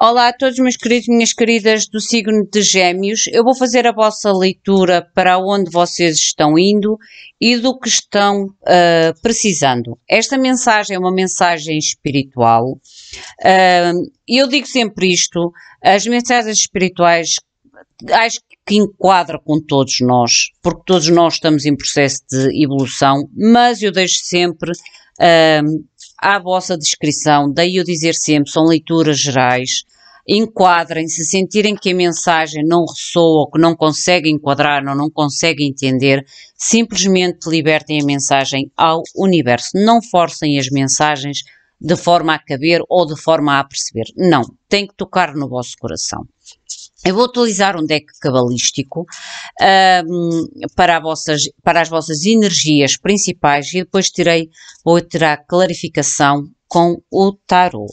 Olá a todos, meus queridos, minhas queridas do signo de Gêmeos. Eu vou fazer a vossa leitura para onde vocês estão indo e do que estão uh, precisando. Esta mensagem é uma mensagem espiritual. Uh, eu digo sempre isto: as mensagens espirituais acho que enquadram com todos nós, porque todos nós estamos em processo de evolução, mas eu deixo sempre. Uh, à vossa descrição, daí eu dizer sempre, são leituras gerais, enquadrem, se sentirem que a mensagem não ressoa, ou que não conseguem enquadrar, ou não conseguem entender, simplesmente libertem a mensagem ao universo. Não forcem as mensagens de forma a caber ou de forma a perceber. Não, tem que tocar no vosso coração. Eu vou utilizar um deck cabalístico um, para, vossas, para, as vossas energias principais e depois tirei outra clarificação com o tarot.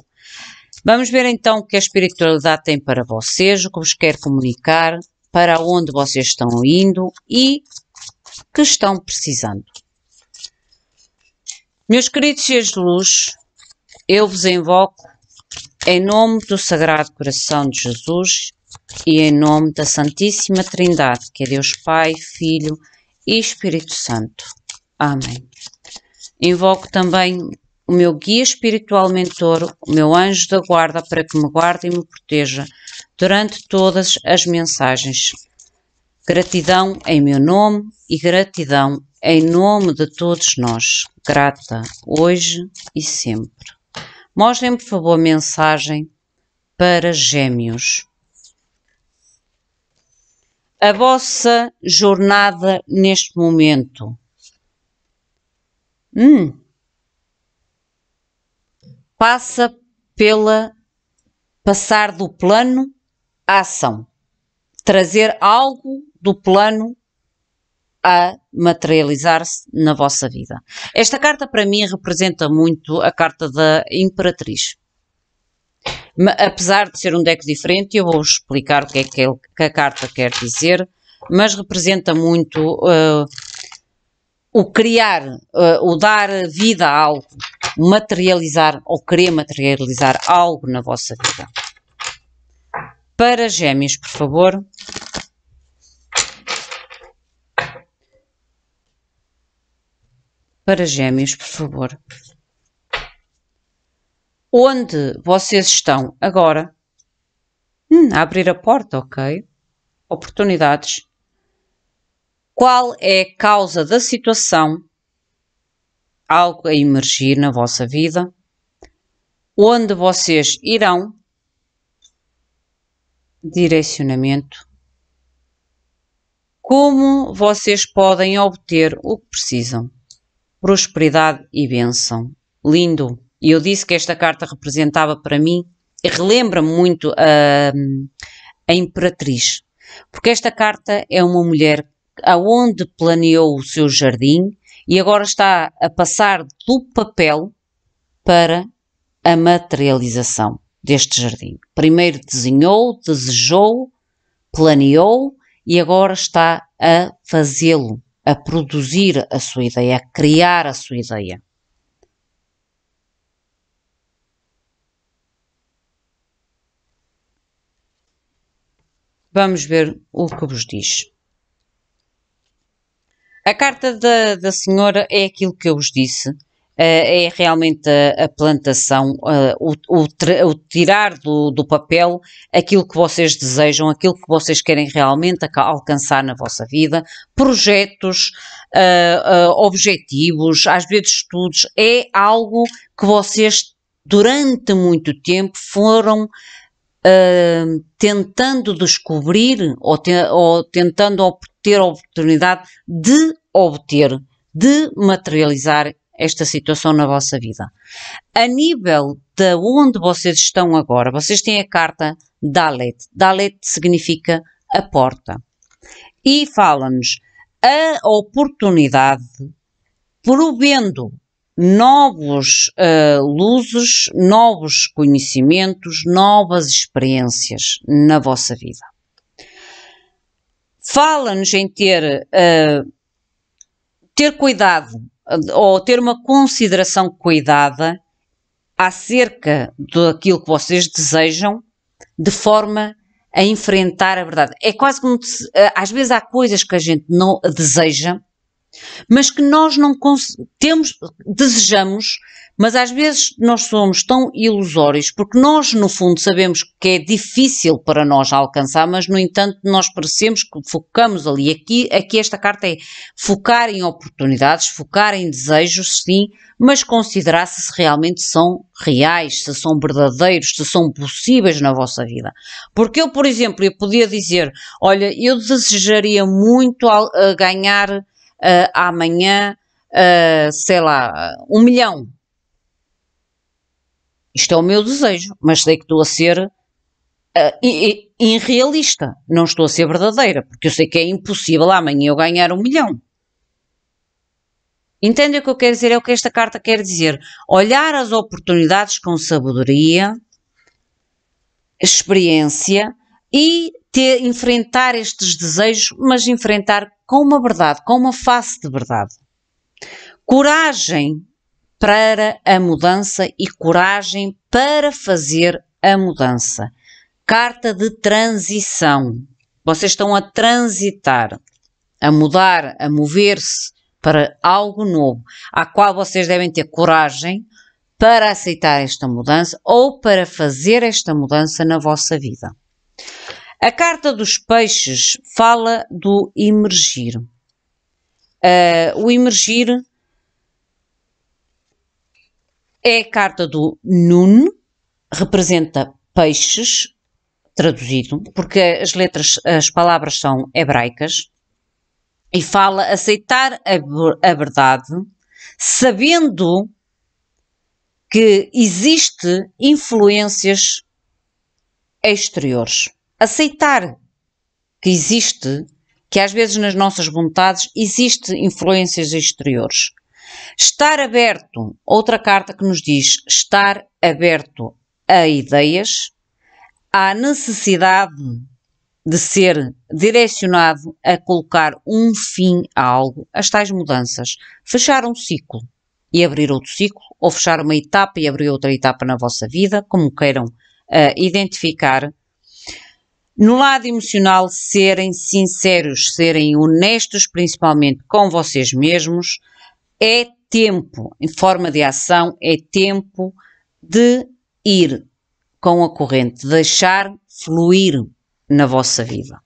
Vamos ver então o que a espiritualidade tem para vocês, o que vos quer comunicar, para onde vocês estão indo e que estão precisando. Meus queridos seres de luz, eu vos invoco em nome do Sagrado Coração de Jesus e é em nome da Santíssima Trindade, que é Deus Pai, Filho e Espírito Santo. Amém. Invoco também o meu guia espiritual mentor, o meu anjo da guarda, para que me guarde e me proteja durante todas as mensagens. Gratidão em meu nome e gratidão em nome de todos nós. Grata hoje e sempre. Mostrem, por favor, a mensagem para Gêmeos a vossa jornada neste momento? Hum. Passa pela passar do plano à ação, trazer algo do plano a materializar-se na vossa vida. Esta carta para mim representa muito a carta da Imperatriz apesar de ser um deck diferente, eu vou explicar o que é que, ele, que a carta quer dizer, mas representa muito uh, o criar, uh, o dar vida a algo, materializar ou querer materializar algo na vossa vida. Para gêmeos, por favor. Para gêmeos, por favor onde vocês estão agora. Hum, a abrir a porta, ok? Oportunidades. Qual é a causa da situação? Algo a emergir na vossa vida? Onde vocês irão? Direcionamento. Como vocês podem obter o que precisam? Prosperidade e bênção. Lindo! E eu disse que esta carta representava para mim, relembra-me muito a, a Imperatriz, porque esta carta é uma mulher aonde planeou o seu jardim e agora está a passar do papel para a materialização deste jardim. Primeiro desenhou, desejou, planeou e agora está a fazê-lo, a produzir a sua ideia, a criar a sua ideia. Vamos ver o que vos diz. A carta da, da senhora é aquilo que eu vos disse. Eh, é realmente a, a plantação, eh, o, o, o, tirar do, do papel aquilo que vocês desejam, aquilo que vocês querem realmente alcançar na vossa vida, projetos, eh, objetivos, às vezes estudos, é algo que vocês durante muito tempo foram tentando descobrir ou, te, ou tentando ter a oportunidade de obter, de materializar esta situação na vossa vida. A nível de onde vocês estão agora, vocês têm a carta Dalet. Dalet significa a porta. E fala-nos a oportunidade, provendo novos uh, luzes, novos conhecimentos, novas experiências na vossa vida. Fala-nos em ter, uh, ter cuidado eh, ou ter uma consideração cuidada acerca daquilo que vocês desejam de forma a enfrentar a verdade. É quase como se, às vezes há coisas que a gente não deseja, mas que nós não temos, desejamos, mas às vezes nós somos tão ilusórios, porque nós, no fundo, sabemos que é difícil para nós alcançar, mas, no entanto, nós parecemos que focamos ali. Aqui, aqui esta carta é focar em oportunidades, focar em desejos, sim, mas considerar se, se realmente são reais, se são verdadeiros, se são possíveis na vossa vida. Porque eu, por exemplo, eu podia dizer, olha, eu desejaria muito ganhar uh, amanhã, uh, sei lá, um milhão. Isto é o meu desejo, mas sei que estou a ser uh, irrealista, não estou a ser verdadeira, porque eu sei que é impossível amanhã eu ganhar um milhão. Entendem o que eu quero dizer? É o que esta carta quer dizer. Olhar as oportunidades com sabedoria, experiência e ter, enfrentar estes desejos, mas enfrentar com uma verdade, com uma face de verdade. Coragem para a mudança e coragem para fazer a mudança. Carta de transição. Vocês estão a transitar, a mudar, a mover-se para algo novo, a qual vocês devem ter coragem para aceitar esta mudança ou para fazer esta mudança na vossa vida. A carta dos peixes fala do emergir. Uh, ah, o emergir é a carta do Nun, representa peixes, traduzido, porque as letras, as palavras são hebraicas, e fala aceitar a, a verdade, sabendo que existe influências exteriores aceitar que existe, que às vezes nas nossas vontades existe influências exteriores. Estar aberto, outra carta que nos diz estar aberto a ideias, à necessidade de ser direcionado a colocar um fim a algo, as tais mudanças. Fechar um ciclo e abrir outro ciclo, ou fechar uma etapa e abrir outra etapa na vossa vida, como queiram uh, identificar no lado emocional, serem sinceros, serem honestos, principalmente com vocês mesmos, é tempo, em forma de ação, é tempo de ir com a corrente, deixar fluir na vossa vida.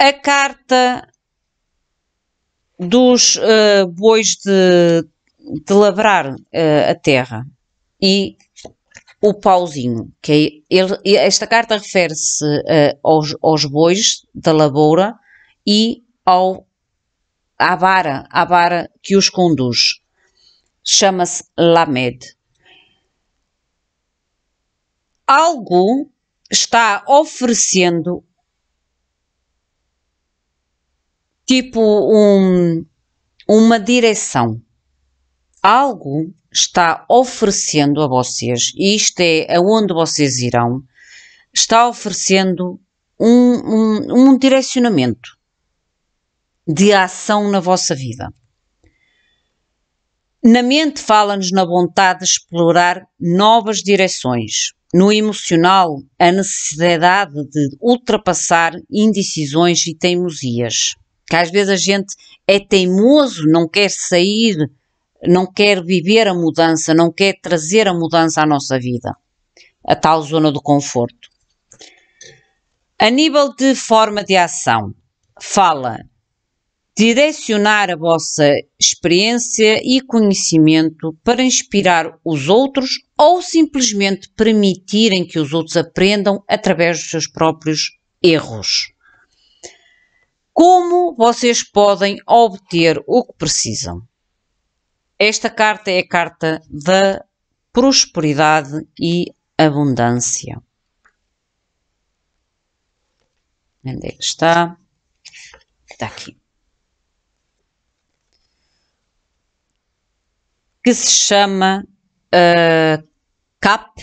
A carta dos uh, bois de, de labrar uh, eh, a terra e o pauzinho, que é, ele, esta carta refere-se uh, aos, aos, bois da laboura e ao, à vara, à vara que os conduz. Chama-se Lamed. Algo está oferecendo tipo um, uma direção algo está oferecendo a vocês, e isto é aonde vocês irão, está oferecendo um, um, um direcionamento de ação na vossa vida. Na mente fala-nos na vontade de explorar novas direções. No emocional, a necessidade de ultrapassar indecisões e teimosias. Que às vezes a gente é teimoso, não quer sair não quer viver a mudança, não quer trazer a mudança à nossa vida, a tal zona do conforto. A nível de forma de ação, fala direcionar a vossa experiência e conhecimento para inspirar os outros ou simplesmente permitirem que os outros aprendam através dos seus próprios erros. Como vocês podem obter o que precisam? Esta carta é a carta da prosperidade e abundância. Onde é que está? Está aqui. Que se chama uh, CAP,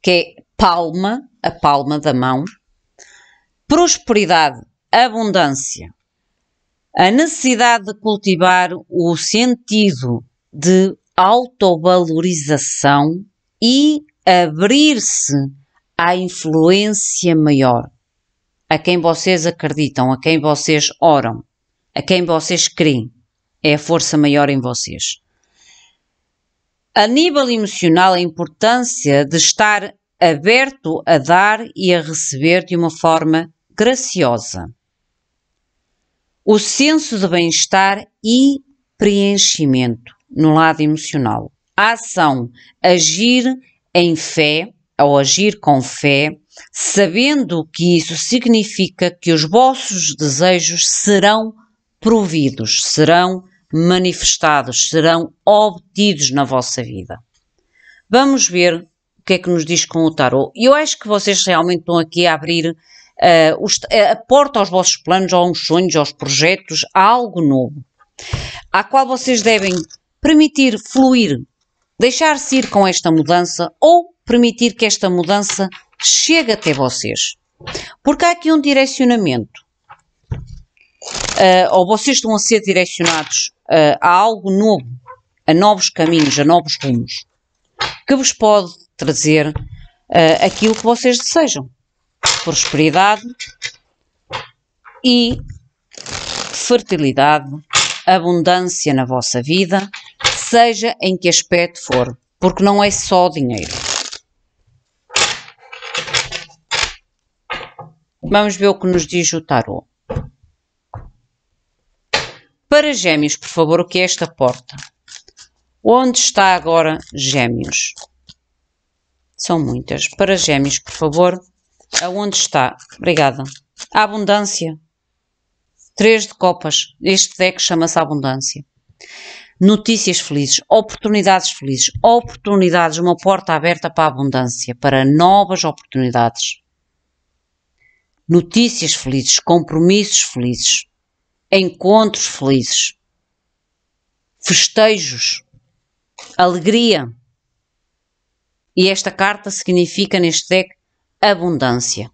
que é palma, a palma da mão. Prosperidade, abundância. A necessidade de cultivar o sentido de autovalorização e abrir-se à influência maior, a quem vocês acreditam, a quem vocês oram, a quem vocês creem. É a força maior em vocês. A nível emocional, a importância de estar aberto a dar e a receber de uma forma graciosa. O senso de bem-estar e preenchimento no lado emocional. A ação, agir em fé ou agir com fé, sabendo que isso significa que os vossos desejos serão providos, serão manifestados, serão obtidos na vossa vida. Vamos ver o que é que nos diz com o tarot. Eu acho que vocês realmente estão aqui a abrir uh, os, a porta aos vossos planos, aos sonhos, aos projetos, a algo novo, a qual vocês devem permitir fluir, deixar-se ir com esta mudança ou permitir que esta mudança chegue até vocês. Porque há aqui um direcionamento. Uh, ou vocês estão a ser direcionados uh, a algo novo, a novos caminhos, a novos rumos, que vos pode trazer uh, aquilo que vocês desejam. Prosperidade e fertilidade, abundância na vossa vida seja em que aspecto for, porque não é só dinheiro. Vamos ver o que nos diz o tarot. Para Gêmeos, por favor, o que é esta porta? Onde está agora Gêmeos? São muitas. Para Gêmeos, por favor, aonde está? Obrigada. A abundância. Três de copas. Este deck chama-se Abundância notícias felizes, oportunidades felizes, oportunidades, uma porta aberta para a abundância, para novas oportunidades. Notícias felizes, compromissos felizes, encontros felizes, festejos, alegria. E esta carta significa neste deck abundância.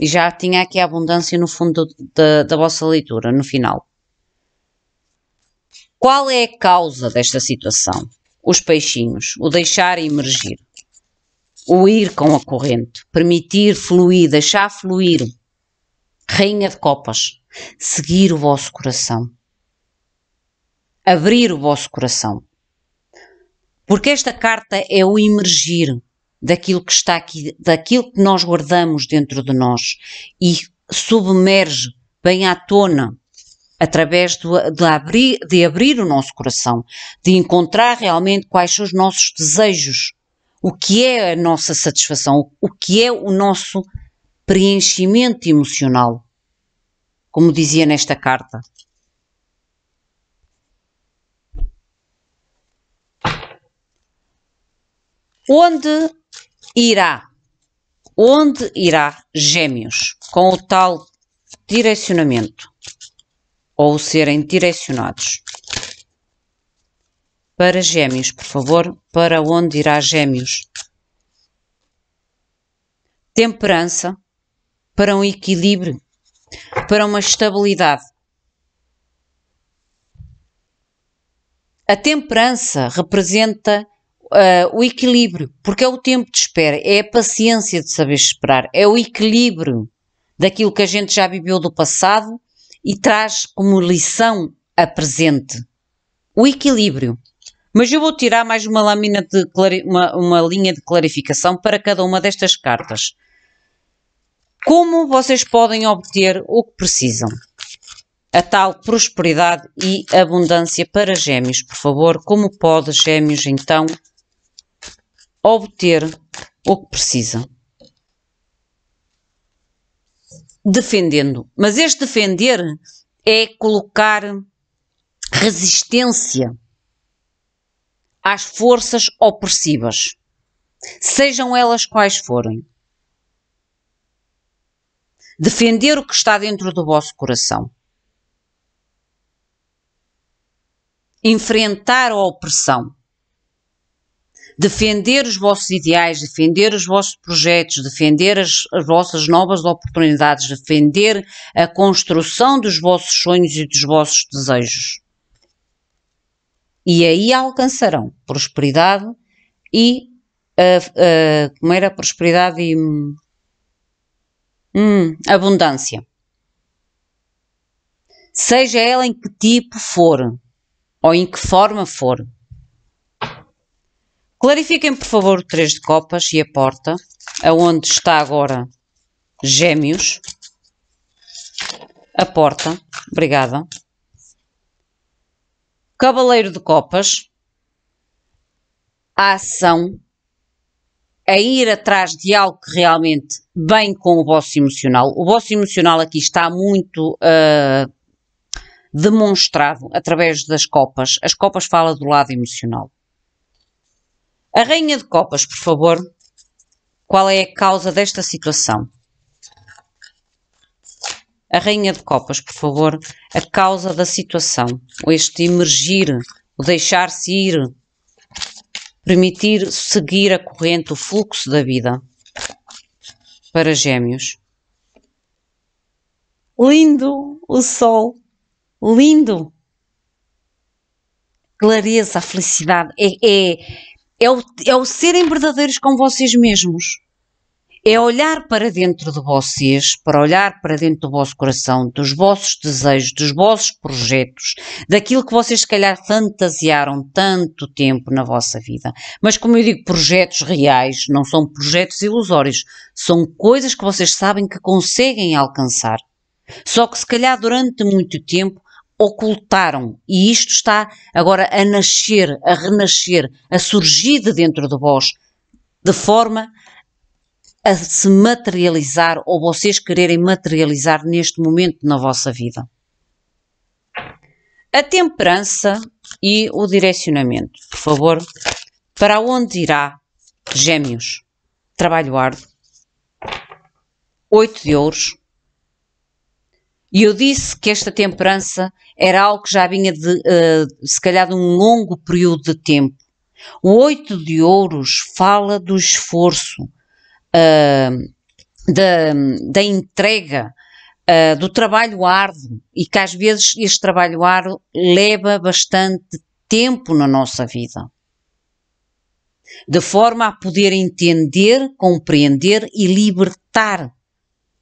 E já tinha aqui a abundância no fundo da, da vossa leitura, no final. Qual é a causa desta situação? Os peixinhos, o deixar emergir, o ir com a corrente, permitir fluir, deixar fluir. Rainha de Copas, seguir o vosso coração, abrir o vosso coração. Porque esta carta é o emergir daquilo que está aqui, daquilo que nós guardamos dentro de nós e submerge bem à tona através do, de, abrir, de abrir o nosso coração, de encontrar realmente quais são os nossos desejos, o que é a nossa satisfação, o que é o nosso preenchimento emocional, como dizia nesta carta. Onde irá? Onde irá Gêmeos? Com o tal direcionamento ou serem direcionados. Para Gêmeos, por favor, para onde irá Gêmeos? Temperança para um equilíbrio, para uma estabilidade. A temperança representa uh, o equilíbrio, porque é o tempo de espera, é a paciência de saber esperar, é o equilíbrio daquilo que a gente já viveu do passado e traz como lição a presente o equilíbrio. Mas eu vou tirar mais uma lâmina de uma, uma linha de clarificação para cada uma destas cartas. Como vocês podem obter o que precisam? A tal prosperidade e abundância para gêmeos, por favor. Como pode gêmeos então obter o que precisam? defendendo. Mas este defender é colocar resistência às forças opressivas, sejam elas quais forem. Defender o que está dentro do vosso coração. Enfrentar a opressão defender os vossos ideais, defender os vossos projetos, defender as, as, vossas novas oportunidades, defender a construção dos vossos sonhos e dos vossos desejos. E aí alcançarão prosperidade e. Uh, uh, como era? Prosperidade e. Hum, abundância. Seja ela em que tipo for, ou em que forma for. Clarifiquem, por favor, o 3 de copas e a porta, aonde está agora gêmeos. A porta, obrigada. Cavaleiro de copas. A ação. A ir atrás de algo que realmente bem com o vosso emocional. O vosso emocional aqui está muito uh, demonstrado através das copas. As copas falam do lado emocional. A Rainha de Copas, por favor, qual é a causa desta situação? A Rainha de Copas, por favor, a causa da situação, este emergir, o deixar-se ir, permitir seguir a corrente, o fluxo da vida para Gêmeos. Lindo o sol, lindo. Clareza, felicidade, é, é é o, é o serem verdadeiros com vocês mesmos. É olhar para dentro de vocês, para olhar para dentro do vosso coração, dos vossos desejos, dos vossos projetos, daquilo que vocês se calhar fantasiaram tanto tempo na vossa vida. Mas como eu digo, projetos reais, não são projetos ilusórios, são coisas que vocês sabem que conseguem alcançar. Só que se calhar durante muito tempo ocultaram. E isto está agora a nascer, a renascer, a surgir de dentro de vós, de forma a se materializar ou vocês quererem materializar neste momento na vossa vida. A temperança e o direcionamento. Por favor, para onde irá Gêmeos? Trabalho árduo. Oito de ouros. E eu disse que esta temperança era algo que já vinha de, uh, se calhar, de um longo período de tempo. O Oito de Ouros fala do esforço, uh, da, da entrega, uh, do trabalho árduo e que às vezes este trabalho árduo leva bastante tempo na nossa vida. De forma a poder entender, compreender e libertar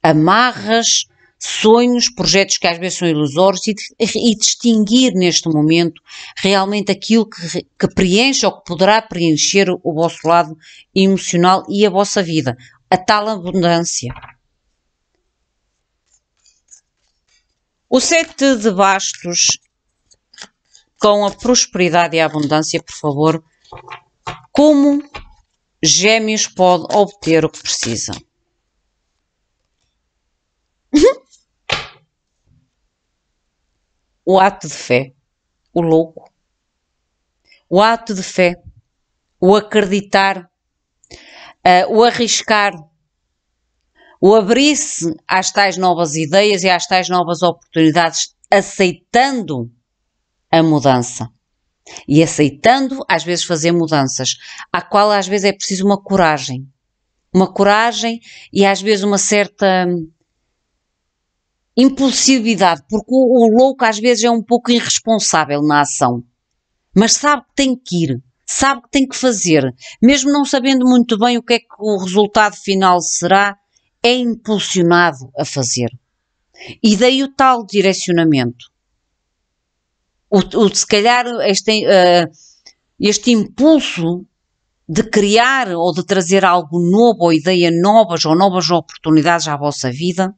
amarras sonhos, projetos que às vezes são ilusórios e, e distinguir neste momento realmente aquilo que, que preenche ou que poderá preencher o vosso lado emocional e a vossa vida, a tal abundância. O sete de bastos com a prosperidade e a abundância, por favor, como gêmeos pode obter o que precisa. o ato de fé, o louco. O ato de fé, o acreditar, uh, o arriscar, o abrir-se às tais novas ideias e às tais novas oportunidades, aceitando a mudança. E aceitando, às vezes, fazer mudanças, à qual às vezes é preciso uma coragem. Uma coragem e às vezes uma certa impulsividade, porque o, o louco às vezes é um pouco irresponsável na ação, mas sabe que tem que ir, sabe que tem que fazer, mesmo não sabendo muito bem o que é que o resultado final será, é impulsionado a fazer. E daí o tal direcionamento. O, o se calhar este, uh, este impulso de criar ou de trazer algo novo, ou ideias novas ou novas oportunidades à vossa vida,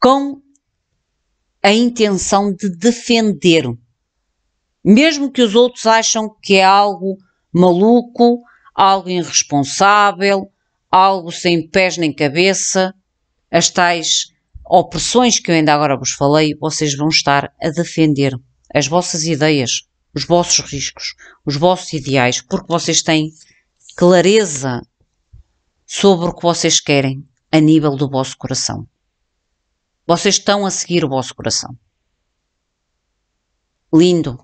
com a intenção de defender, mesmo que os outros acham que é algo maluco, algo irresponsável, algo sem pés nem cabeça, as tais opressões que eu ainda agora vos falei, vocês vão estar a defender as vossas ideias, os vossos riscos, os vossos ideais, porque vocês têm clareza sobre o que vocês querem a nível do vosso coração. Vocês estão a seguir o vosso coração. Lindo.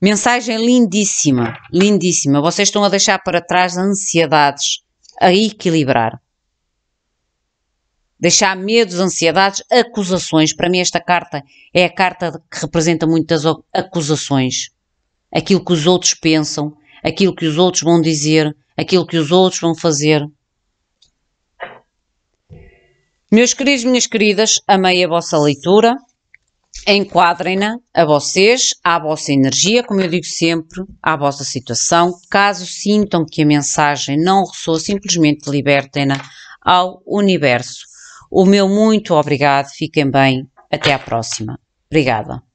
Mensagem lindíssima, lindíssima. Vocês estão a deixar para trás ansiedades a equilibrar. Deixar medos, ansiedades, acusações. Para mim, esta carta é a carta que representa muitas acusações. Aquilo que os outros pensam, aquilo que os outros vão dizer, aquilo que os outros vão fazer. Meus queridos, minhas queridas, amei a vossa leitura, enquadrem-na a vocês, à vossa energia, como eu digo sempre, à vossa situação. Caso sintam que a mensagem não ressoa, simplesmente libertem-na ao universo. O meu muito obrigado, fiquem bem, até à próxima. Obrigada.